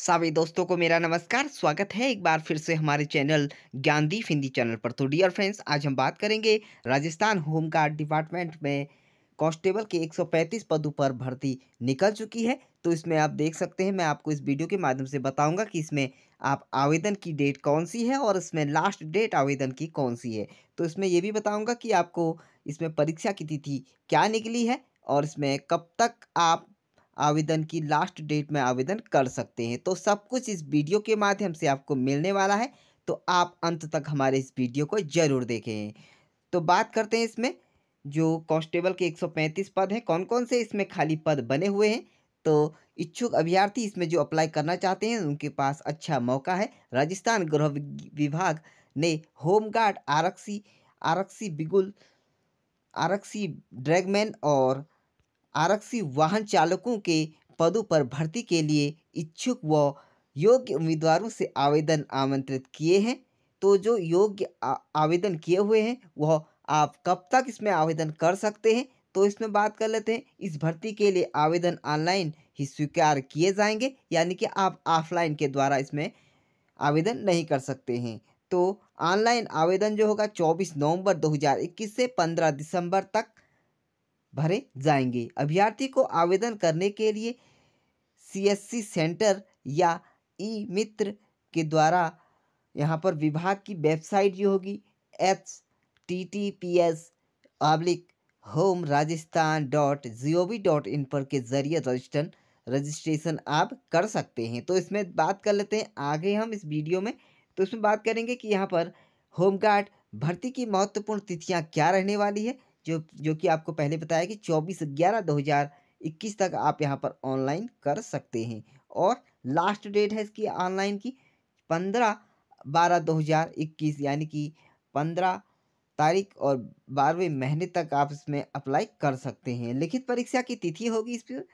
सभी दोस्तों को मेरा नमस्कार स्वागत है एक बार फिर से हमारे चैनल ज्ञानदीप हिंदी चैनल पर तो डियर फ्रेंड्स आज हम बात करेंगे राजस्थान होम गार्ड डिपार्टमेंट में कांस्टेबल के 135 पदों पर भर्ती निकल चुकी है तो इसमें आप देख सकते हैं मैं आपको इस वीडियो के माध्यम से बताऊंगा कि इसमें आप आवेदन की डेट कौन सी है और इसमें लास्ट डेट आवेदन की कौन सी है तो इसमें यह भी बताऊँगा कि आपको इसमें परीक्षा की तिथि क्या निकली है और इसमें कब तक आप आवेदन की लास्ट डेट में आवेदन कर सकते हैं तो सब कुछ इस वीडियो के माध्यम से आपको मिलने वाला है तो आप अंत तक हमारे इस वीडियो को ज़रूर देखें तो बात करते हैं इसमें जो कांस्टेबल के 135 पद हैं कौन कौन से इसमें खाली पद बने हुए हैं तो इच्छुक अभ्यर्थी इसमें जो अप्लाई करना चाहते हैं उनके पास अच्छा मौका है राजस्थान गृह विभाग ने होमगार्ड आरक्षी आरक्षी बिगुल आरक्षी ड्रैगमैन और आरक्षी वाहन चालकों के पदों पर भर्ती के लिए इच्छुक व योग्य उम्मीदवारों से आवेदन आमंत्रित किए हैं तो जो योग्य आवेदन किए हुए हैं वह आप कब तक इसमें आवेदन कर सकते हैं तो इसमें बात कर लेते हैं इस भर्ती के लिए आवेदन ऑनलाइन ही स्वीकार किए जाएंगे यानी कि आप ऑफलाइन के द्वारा इसमें आवेदन नहीं कर सकते हैं तो ऑनलाइन आवेदन जो होगा 24 नवंबर 2021 से 15 दिसंबर तक भरे जाएंगे अभ्यर्थी को आवेदन करने के लिए सीएससी सेंटर या ई मित्र के द्वारा यहाँ पर विभाग की वेबसाइट जो होगी H T T P S public home Rajasthan dot G O V dot in पर के जरिए रजिस्टर रजिस्ट्रेशन आप कर सकते हैं तो इसमें बात कर लेते हैं आगे हम इस वीडियो में तो इसमें बात करेंगे कि यहाँ पर होमगार्ड भर्ती की महत्वपूर्ण तिथियाँ क्या रहने वाली है जो जो कि आपको पहले बताया कि चौबीस ग्यारह दो हज़ार इक्कीस तक आप यहाँ पर ऑनलाइन कर सकते हैं और लास्ट डेट है इसकी ऑनलाइन की पंद्रह बारह दो हज़ार इक्कीस यानी कि पंद्रह तारीख और बारहवें महीने तक आप इसमें अप्लाई कर सकते हैं लिखित परीक्षा की तिथि होगी इस पर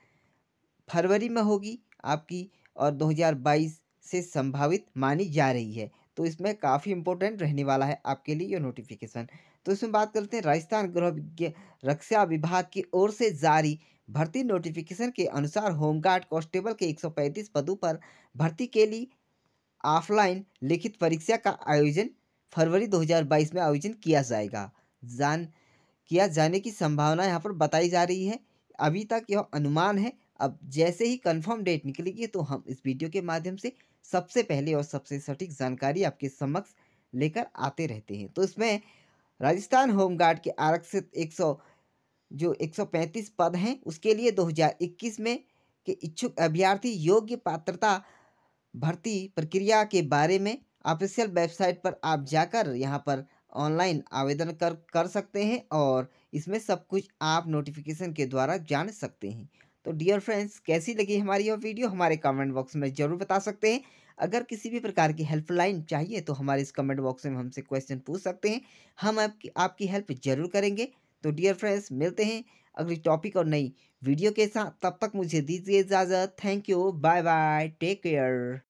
फरवरी में होगी आपकी और 2022 से संभावित मानी जा रही है तो इसमें काफ़ी इंपॉर्टेंट रहने वाला है आपके लिए ये नोटिफिकेशन तो इसमें बात करते हैं राजस्थान गृह रक्षा विभाग की ओर से जारी भर्ती नोटिफिकेशन के अनुसार होमगार्ड कांस्टेबल के 135 पदों पर भर्ती के लिए ऑफलाइन लिखित परीक्षा का आयोजन फरवरी 2022 में आयोजन किया जाएगा जान किया जाने की संभावना यहाँ पर बताई जा रही है अभी तक यह अनुमान है अब जैसे ही कन्फर्म डेट निकलेगी तो हम इस वीडियो के माध्यम से सबसे पहले और सबसे सटीक जानकारी आपके समक्ष लेकर आते रहते हैं तो इसमें राजस्थान होमगार्ड के आरक्षित 100 जो 135 पद हैं उसके लिए 2021 में के इच्छुक अभ्यर्थी योग्य पात्रता भर्ती प्रक्रिया के बारे में ऑफिशियल वेबसाइट पर आप जाकर यहाँ पर ऑनलाइन आवेदन कर कर सकते हैं और इसमें सब कुछ आप नोटिफिकेशन के द्वारा जान सकते हैं तो डियर फ्रेंड्स कैसी लगी हमारी यह वीडियो हमारे कमेंट बॉक्स में ज़रूर बता सकते हैं अगर किसी भी प्रकार की हेल्पलाइन चाहिए तो हमारे इस कमेंट बॉक्स में हमसे क्वेश्चन पूछ सकते हैं हम आपकी आपकी हेल्प जरूर करेंगे तो डियर फ्रेंड्स मिलते हैं अगली टॉपिक और नई वीडियो के साथ तब तक मुझे दीजिए इजाज़त thank you bye bye take care